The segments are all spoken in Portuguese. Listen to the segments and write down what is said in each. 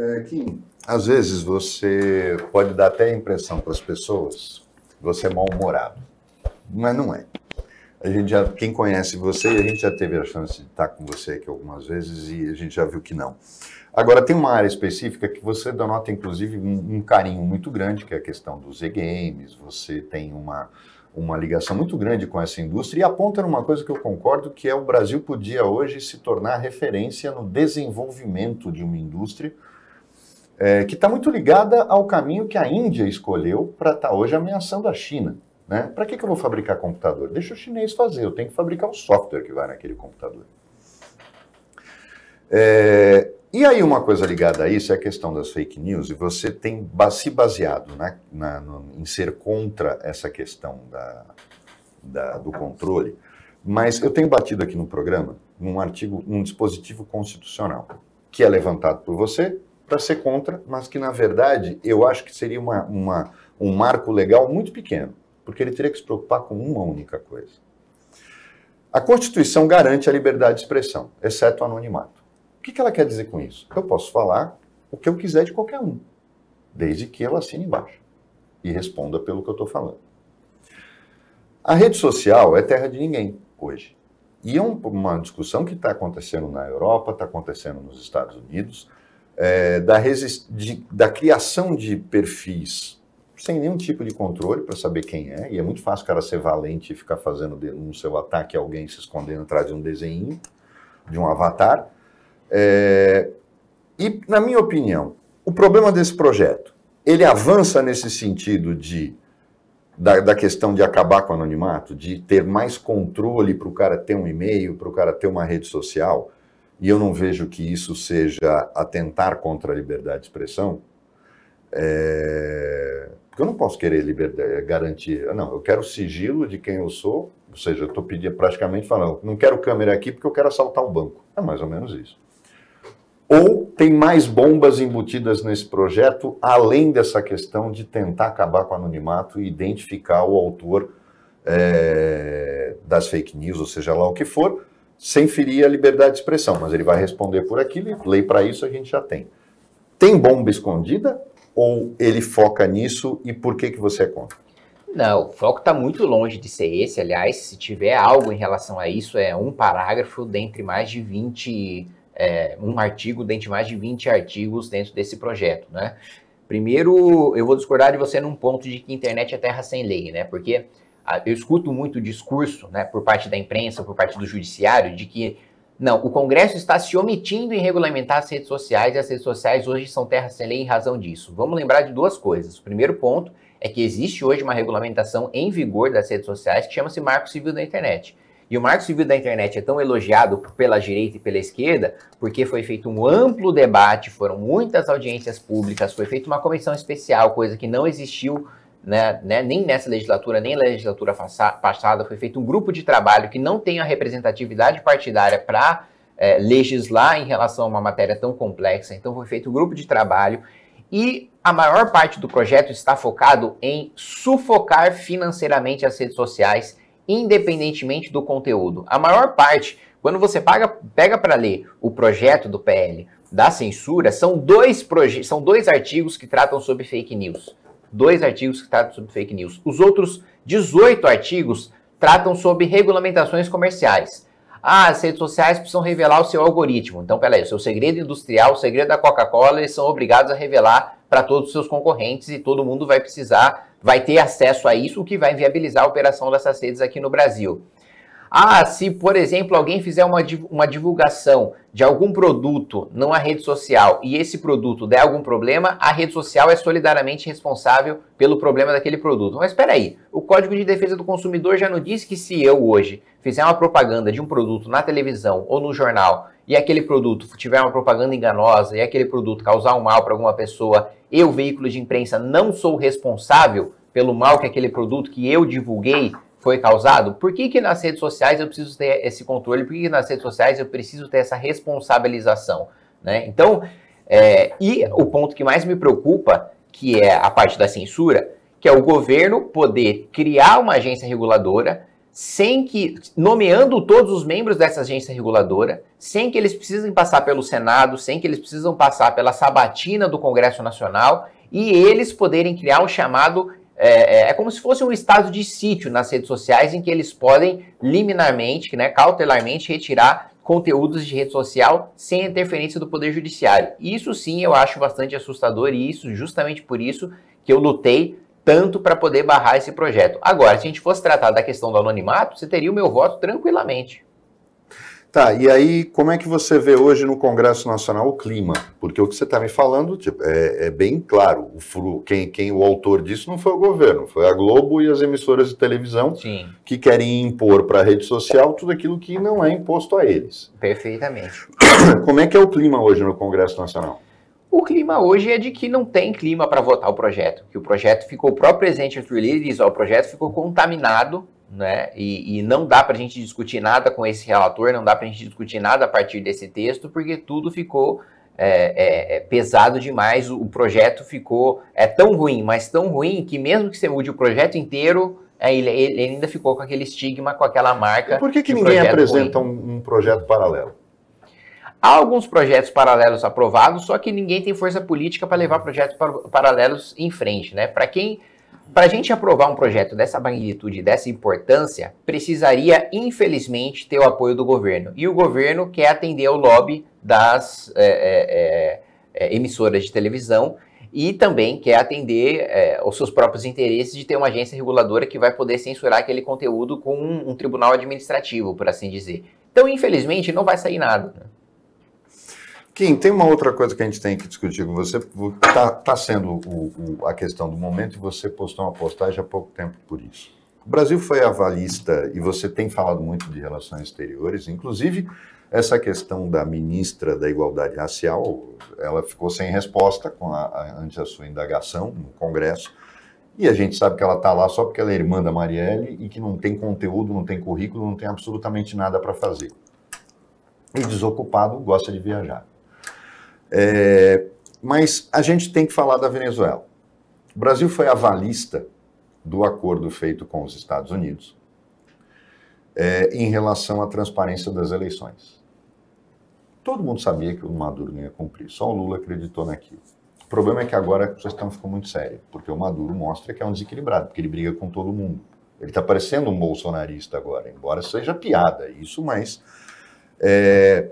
É, Kim, às vezes você pode dar até a impressão para as pessoas que você é mal-humorado, mas não é. A gente já, quem conhece você, a gente já teve a chance de estar com você aqui algumas vezes e a gente já viu que não. Agora, tem uma área específica que você denota, inclusive, um, um carinho muito grande, que é a questão dos e-games, você tem uma, uma ligação muito grande com essa indústria e aponta numa coisa que eu concordo, que é o Brasil podia hoje se tornar referência no desenvolvimento de uma indústria é, que está muito ligada ao caminho que a Índia escolheu para estar tá hoje ameaçando a China. Né? Para que, que eu vou fabricar computador? Deixa o chinês fazer, eu tenho que fabricar o software que vai naquele computador. É, e aí uma coisa ligada a isso é a questão das fake news, e você tem se baseado né, na, no, em ser contra essa questão da, da, do controle, mas eu tenho batido aqui no programa num artigo, um dispositivo constitucional, que é levantado por você, para ser contra, mas que na verdade eu acho que seria uma, uma, um marco legal muito pequeno, porque ele teria que se preocupar com uma única coisa. A Constituição garante a liberdade de expressão, exceto o anonimato. O que ela quer dizer com isso? Eu posso falar o que eu quiser de qualquer um, desde que eu assine embaixo e responda pelo que eu estou falando. A rede social é terra de ninguém hoje. E é uma discussão que está acontecendo na Europa, está acontecendo nos Estados Unidos, é, da, de, da criação de perfis sem nenhum tipo de controle para saber quem é, e é muito fácil o cara ser valente e ficar fazendo um seu ataque a alguém se escondendo atrás de um desenho, de um avatar. É, e, na minha opinião, o problema desse projeto, ele avança nesse sentido de da, da questão de acabar com o anonimato, de ter mais controle para o cara ter um e-mail, para o cara ter uma rede social e eu não vejo que isso seja atentar contra a liberdade de expressão, é... porque eu não posso querer liberdade, é, garantir. Ah, não, eu quero sigilo de quem eu sou, ou seja, eu estou pedindo praticamente falando, não quero câmera aqui porque eu quero assaltar o banco. É mais ou menos isso. Ou tem mais bombas embutidas nesse projeto, além dessa questão de tentar acabar com o anonimato e identificar o autor é... das fake news, ou seja lá o que for, sem ferir a liberdade de expressão, mas ele vai responder por aquilo e lei para isso a gente já tem. Tem bomba escondida ou ele foca nisso e por que, que você é contra? Não, o foco está muito longe de ser esse. Aliás, se tiver algo em relação a isso, é um parágrafo dentre mais de 20, é, um artigo dentre mais de 20 artigos dentro desse projeto, né? Primeiro, eu vou discordar de você num ponto de que internet é terra sem lei, né? Porque ah, eu escuto muito discurso né, por parte da imprensa, por parte do judiciário, de que não, o Congresso está se omitindo em regulamentar as redes sociais e as redes sociais hoje são terra sem lei em razão disso. Vamos lembrar de duas coisas. O primeiro ponto é que existe hoje uma regulamentação em vigor das redes sociais que chama-se Marco Civil da Internet. E o Marco Civil da Internet é tão elogiado pela direita e pela esquerda porque foi feito um amplo debate, foram muitas audiências públicas, foi feita uma comissão especial, coisa que não existiu né, né, nem nessa legislatura, nem na legislatura passada, foi feito um grupo de trabalho que não tem a representatividade partidária para é, legislar em relação a uma matéria tão complexa. Então, foi feito um grupo de trabalho e a maior parte do projeto está focado em sufocar financeiramente as redes sociais, independentemente do conteúdo. A maior parte, quando você paga, pega para ler o projeto do PL da censura, são dois, são dois artigos que tratam sobre fake news dois artigos que tratam sobre fake news. Os outros 18 artigos tratam sobre regulamentações comerciais. Ah, as redes sociais precisam revelar o seu algoritmo. Então, peraí, o seu segredo industrial, o segredo da Coca-Cola, eles são obrigados a revelar para todos os seus concorrentes e todo mundo vai precisar, vai ter acesso a isso, o que vai viabilizar a operação dessas redes aqui no Brasil. Ah, se, por exemplo, alguém fizer uma, uma divulgação de algum produto numa rede social e esse produto der algum problema, a rede social é solidariamente responsável pelo problema daquele produto. Mas espera aí, o Código de Defesa do Consumidor já não diz que se eu hoje fizer uma propaganda de um produto na televisão ou no jornal e aquele produto tiver uma propaganda enganosa e aquele produto causar um mal para alguma pessoa, eu, veículo de imprensa, não sou responsável pelo mal que aquele produto que eu divulguei foi causado? Por que, que nas redes sociais eu preciso ter esse controle? Por que, que nas redes sociais eu preciso ter essa responsabilização? Né? Então, é, e o ponto que mais me preocupa, que é a parte da censura, que é o governo poder criar uma agência reguladora sem que, nomeando todos os membros dessa agência reguladora, sem que eles precisem passar pelo Senado, sem que eles precisam passar pela sabatina do Congresso Nacional e eles poderem criar o chamado é, é, é, como se fosse um estado de sítio nas redes sociais em que eles podem liminarmente, né, cautelarmente retirar conteúdos de rede social sem interferência do poder judiciário. Isso sim eu acho bastante assustador e isso justamente por isso que eu lutei tanto para poder barrar esse projeto. Agora, se a gente fosse tratar da questão do anonimato, você teria o meu voto tranquilamente. Tá, e aí como é que você vê hoje no Congresso Nacional o clima? Porque o que você está me falando tipo, é, é, bem claro. O quem, quem o autor disso não foi o governo, foi a Globo e as emissoras de televisão Sim. que querem impor para a rede social tudo aquilo que não é imposto a eles. Perfeitamente. Como é que é o clima hoje no Congresso Nacional? O clima hoje é de que não tem clima para votar o projeto, que o projeto ficou, o próprio presidente Arthur Lira diz, o projeto ficou contaminado né? E, e não dá para a gente discutir nada com esse relator, não dá para a gente discutir nada a partir desse texto, porque tudo ficou é, é, é, pesado demais. O, o projeto ficou é tão ruim, mas tão ruim que mesmo que você mude o projeto inteiro, é, ele, ele ainda ficou com aquele estigma, com aquela marca. E por que, que ninguém apresenta um, um projeto paralelo? Há alguns projetos paralelos aprovados, só que ninguém tem força política para levar projetos paralelos em frente, né? Para quem para a gente aprovar um projeto dessa magnitude, dessa importância, precisaria, infelizmente, ter o apoio do governo. E o governo quer atender ao lobby das é, é, é, é, emissoras de televisão e também quer atender aos é, seus próprios interesses de ter uma agência reguladora que vai poder censurar aquele conteúdo com um, um tribunal administrativo, por assim dizer. Então, infelizmente, não vai sair nada. Né? Kim, tem uma outra coisa que a gente tem que discutir com você, está tá sendo o, o, a questão do momento e você postou uma postagem há pouco tempo por isso. O Brasil foi avalista e você tem falado muito de relações exteriores, inclusive essa questão da ministra da Igualdade Racial, ela ficou sem resposta a, a, ante a sua indagação no Congresso. E a gente sabe que ela está lá só porque ela é irmã da Marielle e que não tem conteúdo, não tem currículo, não tem absolutamente nada para fazer. E desocupado gosta de viajar. É, mas a gente tem que falar da Venezuela. O Brasil foi avalista do acordo feito com os Estados Unidos é, em relação à transparência das eleições. Todo mundo sabia que o Maduro não ia cumprir, só o Lula acreditou naquilo. O problema é que agora a questão ficou muito séria, porque o Maduro mostra que é um desequilibrado, porque ele briga com todo mundo. Ele está parecendo um bolsonarista agora, embora seja piada isso, mas é,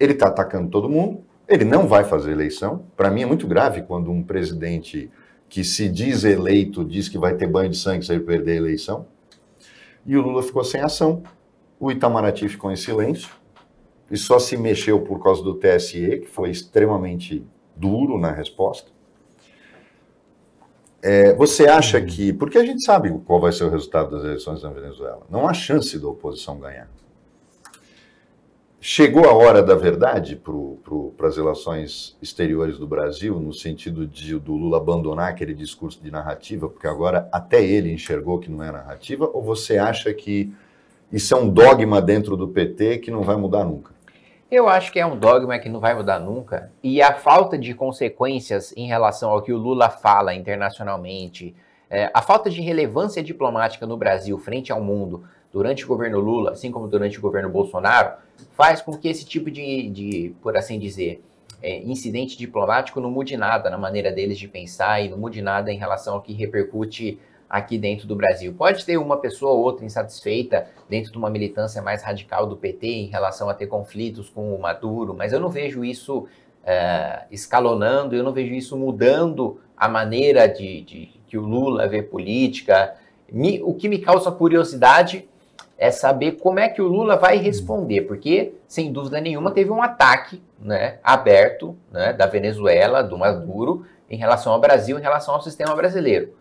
ele está atacando todo mundo, ele não vai fazer eleição. Para mim é muito grave quando um presidente que se diz eleito diz que vai ter banho de sangue se ele perder a eleição. E o Lula ficou sem ação. O Itamaraty ficou em silêncio e só se mexeu por causa do TSE, que foi extremamente duro na resposta. É, você acha que. Porque a gente sabe qual vai ser o resultado das eleições na Venezuela. Não há chance da oposição ganhar. Chegou a hora da verdade para as relações exteriores do Brasil, no sentido de, do Lula abandonar aquele discurso de narrativa, porque agora até ele enxergou que não é narrativa, ou você acha que isso é um dogma dentro do PT que não vai mudar nunca? Eu acho que é um dogma que não vai mudar nunca, e a falta de consequências em relação ao que o Lula fala internacionalmente, é, a falta de relevância diplomática no Brasil frente ao mundo durante o governo Lula, assim como durante o governo Bolsonaro faz com que esse tipo de, de por assim dizer, é, incidente diplomático não mude nada na maneira deles de pensar e não mude nada em relação ao que repercute aqui dentro do Brasil. Pode ter uma pessoa ou outra insatisfeita dentro de uma militância mais radical do PT em relação a ter conflitos com o Maduro, mas eu não vejo isso é, escalonando, eu não vejo isso mudando a maneira de, de que o Lula vê política. Me, o que me causa curiosidade é saber como é que o Lula vai uhum. responder, porque, sem dúvida nenhuma, teve um ataque né, aberto né, da Venezuela, do Maduro, em relação ao Brasil, em relação ao sistema brasileiro.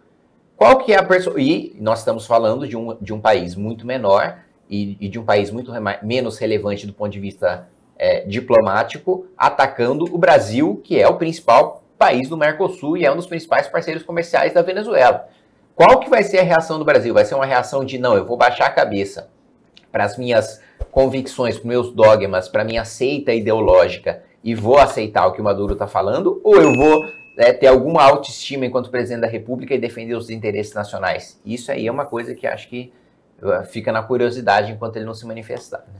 Qual que é a pessoa. E nós estamos falando de um, de um país muito menor e, e de um país muito menos relevante do ponto de vista é, diplomático, atacando o Brasil, que é o principal país do Mercosul e é um dos principais parceiros comerciais da Venezuela. Qual que vai ser a reação do Brasil? Vai ser uma reação de não, eu vou baixar a cabeça para as minhas convicções, para meus dogmas, para minha seita ideológica e vou aceitar o que o Maduro está falando? Ou eu vou né, ter alguma autoestima enquanto presidente da República e defender os interesses nacionais? Isso aí é uma coisa que acho que ah, fica na curiosidade enquanto ele não se manifestar. Né?